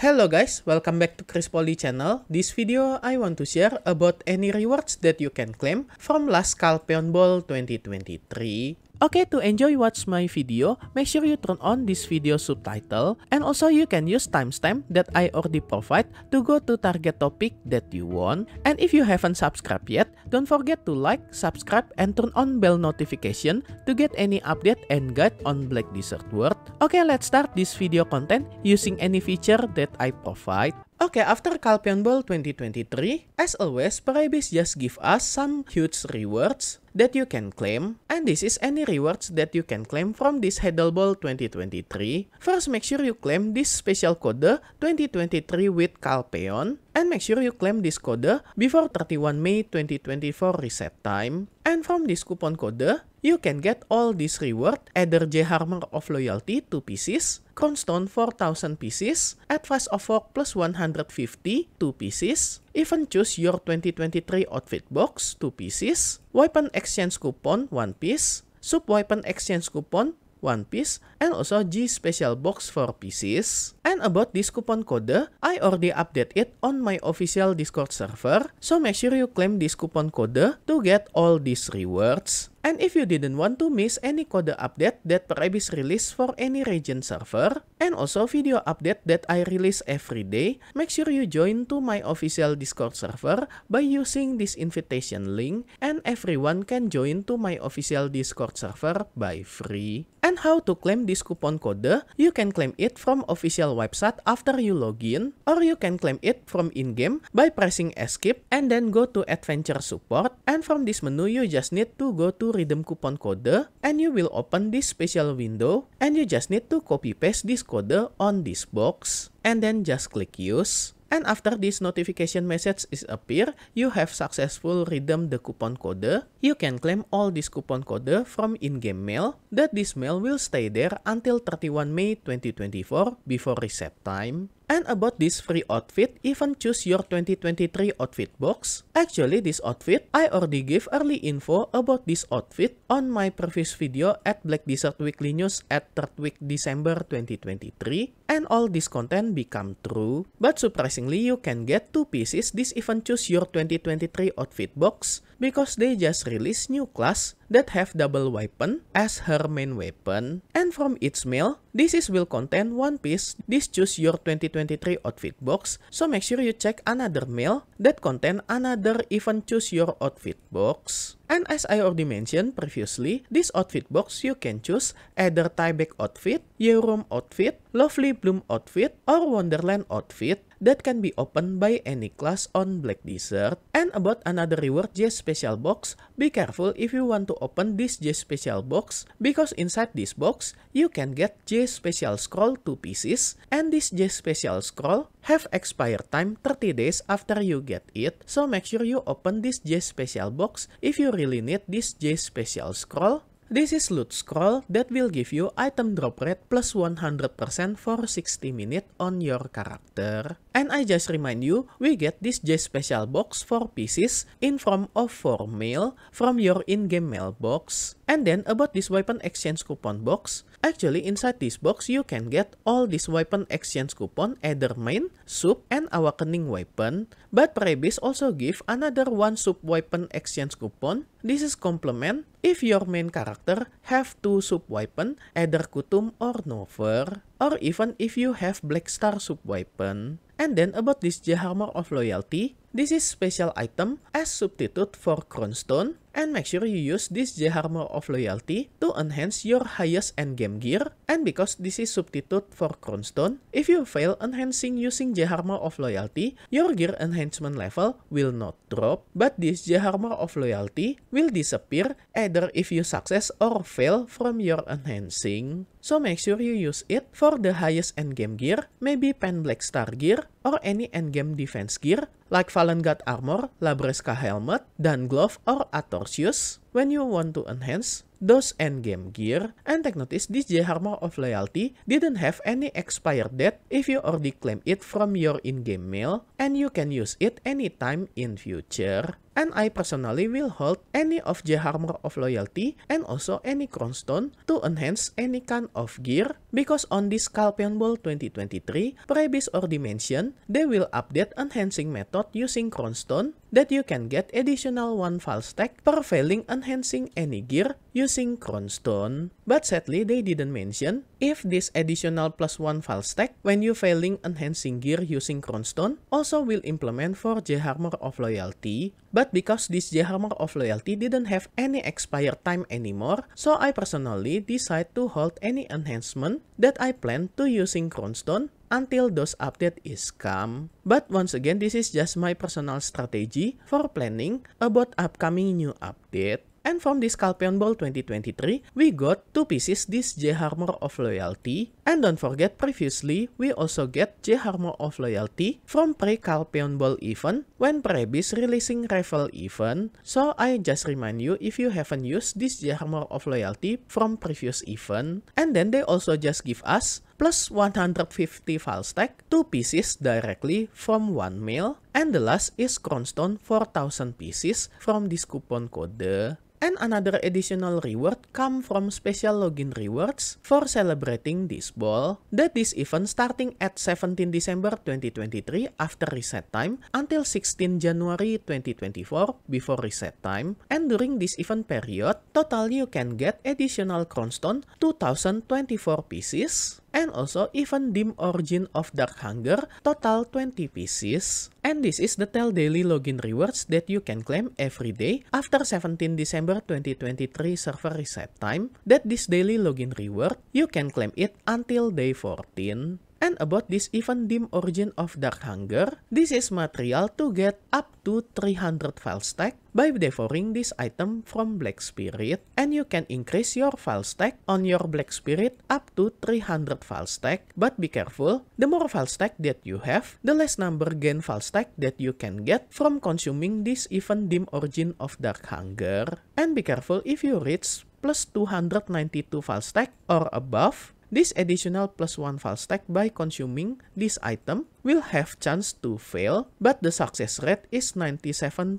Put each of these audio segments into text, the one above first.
Hello guys, welcome back to Chris Poly channel. This video I want to share about any rewards that you can claim from last Calpeon Ball 2023 Okay, to enjoy watch my video, make sure you turn on this video subtitle and also you can use timestamp that I already provide to go to target topic that you want. And if you haven't subscribed yet, don't forget to like, subscribe, and turn on bell notification to get any update and guide on Black Desert World. Okay, let's start this video content using any feature that I provide. Okay, after Calpion Ball 2023, as always, Paribis just give us some huge rewards that you can claim, and this is any rewards that you can claim from this Heddle Ball 2023. First, make sure you claim this special code 2023 with Calpeon, and make sure you claim this code before 31 May 2024 reset time. And from this coupon code, you can get all this reward, either J Harmer of Loyalty 2 pieces, Crownstone 4000 pieces, Advice of Work plus 150 2 pieces, even choose your 2023 outfit box 2 pieces, weapon exchange coupon 1 piece, sub weapon exchange coupon 1 piece, and also G special box 4 pieces. And about this coupon code, I already update it on my official Discord server, so make sure you claim this coupon code to get all these rewards. And if you didn't want to miss any code update that Paribis release for any region server, and also video update that I release every day, make sure you join to my official Discord server by using this invitation link, and everyone can join to my official Discord server by free. And how to claim this coupon code? You can claim it from official website after you login, or you can claim it from in-game by pressing escape and then go to adventure support. And from this menu, you just need to go to redeem coupon code and you will open this special window and you just need to copy paste this code on this box and then just click use. And after this notification message is appear, you have successful redeemed the coupon code. You can claim all this coupon code from in-game mail that this mail will stay there until 31 May 2024 before reset time. And about this free outfit, even choose your 2023 outfit box. Actually, this outfit, I already gave early info about this outfit on my previous video at Black Desert Weekly News at 3rd week December 2023. And all this content become true. But surprisingly, you can get two pieces this even choose your 2023 outfit box because they just released new class that have double weapon as her main weapon. And from its mail, this is will contain one piece. This choose your 2023 outfit box. So make sure you check another mail that contain another even choose your outfit box. And as I already mentioned previously, this outfit box you can choose either Tieback outfit, Eurom outfit, Lovely Bloom outfit, or Wonderland outfit that can be opened by any class on Black Desert. And about another reward J special box, be careful if you want to open this J special box because inside this box, you can get J special scroll 2 pieces and this J special scroll have expired time 30 days after you get it. So make sure you open this J special box if you really need this J special scroll This is loot scroll that will give you item drop rate plus 100% for 60 minutes on your character. And I just remind you, we get this J special box 4 pieces in form of 4 mail from your in-game mailbox. And then about this weapon exchange coupon box, actually inside this box you can get all this weapon exchange coupon, either main, soup, and awakening weapon. But Prebis also give another one soup weapon exchange coupon. This is complement if your main character have two soup weapon, either Kutum or Nover, or even if you have Black Star soup weapon. And then about this Jahama of Loyalty, this is special item as substitute for Crownstone and make sure you use this J-Armor of Loyalty to enhance your highest endgame gear and because this is substitute for Crownstone, if you fail enhancing using J-Armor of Loyalty, your gear enhancement level will not drop but this J-Armor of Loyalty will disappear either if you success or fail from your enhancing. So make sure you use it for the highest endgame gear, maybe Pen Black Star gear or any endgame defense gear like Valengard Armor, Labresca Helmet, dan Glove or Atorsius when you want to enhance those endgame gear, and take notice this J Armor of Loyalty didn't have any expired date if you already claim it from your in-game mail and you can use it anytime in future. And I personally will hold any of the Armor of Loyalty and also any cronstone to enhance any kind of gear because on this Calpion Ball 2023, Prebis or Dimension, they will update enhancing method using cronstone that you can get additional 1 file stack per failing enhancing any gear using cronstone. But sadly, they didn't mention if this additional plus 1 file stack when you failing enhancing gear using Cronstone also will implement for J-Armor of Loyalty, but because this j of Loyalty didn't have any expired time anymore, so I personally decide to hold any enhancement that I plan to using Cronstone until those update is come. But once again, this is just my personal strategy for planning about upcoming new update. And from this Calpeon Ball 2023, we got two pieces this J-Armor of Loyalty. And don't forget previously, we also get J-Armor of Loyalty from pre-Calpeon Ball event when Prebis releasing Revel event. So I just remind you if you haven't used this J-Armor of Loyalty from previous event. And then they also just give us plus 150 stack, 2 pieces directly from one mail, and the last is Cronstone 4000 pieces from this coupon code. And another additional reward come from special login rewards for celebrating this ball. That is event starting at 17 December 2023 after reset time until 16 January 2024 before reset time. And during this event period, total you can get additional Cronstone 2024 pieces, and also even dim origin of dark hunger total 20 pieces and this is the tell daily login rewards that you can claim every day after 17 December 2023 server reset time that this daily login reward you can claim it until day 14 And about this even dim origin of dark hunger, this is material to get up to 300 file stack by devouring this item from black spirit and you can increase your file stack on your black spirit up to 300 file stack but be careful the more file stack that you have the less number gain file stack that you can get from consuming this even dim origin of dark hunger and be careful if you reach plus 292 file stack or above this additional plus 1 file stack by consuming this item will have chance to fail, but the success rate is 97.9%.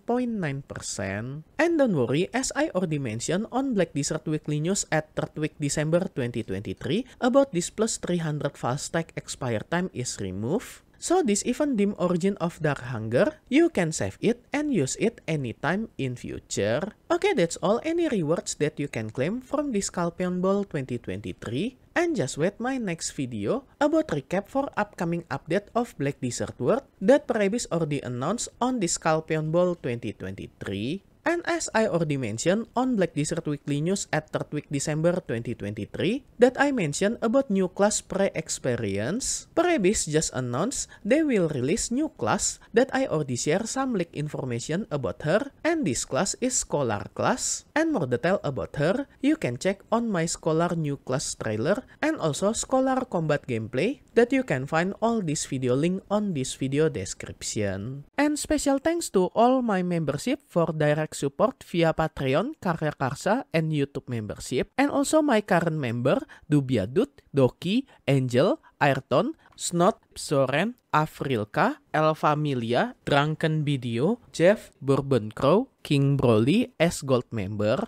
And don't worry, as I already mentioned on Black Desert Weekly News at 3rd week December 2023 about this plus 300 file stack expire time is removed, so this even dim origin of dark hunger, you can save it and use it anytime in future. Okay, that's all any rewards that you can claim from this Calpion Ball 2023 and just wait my next video about recap for upcoming update of Black Desert World that Parabis already announced on the Calpion Ball 2023. And as I already mentioned on Black Desert Weekly News at 3rd week December 2023, that I mentioned about new class pre-experience, Prebis just announced they will release new class that I already share some leak information about her, and this class is Scholar class, and more detail about her, you can check on my Scholar new class trailer, and also Scholar combat gameplay that you can find all this video link on this video description. And special thanks to all my membership for direct support via Patreon, Karya Karsa, and YouTube membership, and also my current member, Dubia Dut, Doki, Angel, Ayrton, Snot, Soren, Afrilka, Familia, Drunken Video, Jeff, Bourbon Crow, King Broly, S Gold member,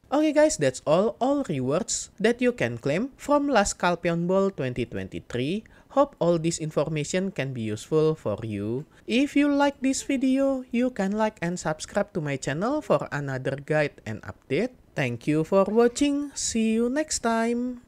Okay guys, that's all all rewards that you can claim from last Calpion Ball 2023. Hope all this information can be useful for you. If you like this video, you can like and subscribe to my channel for another guide and update. Thank you for watching. See you next time.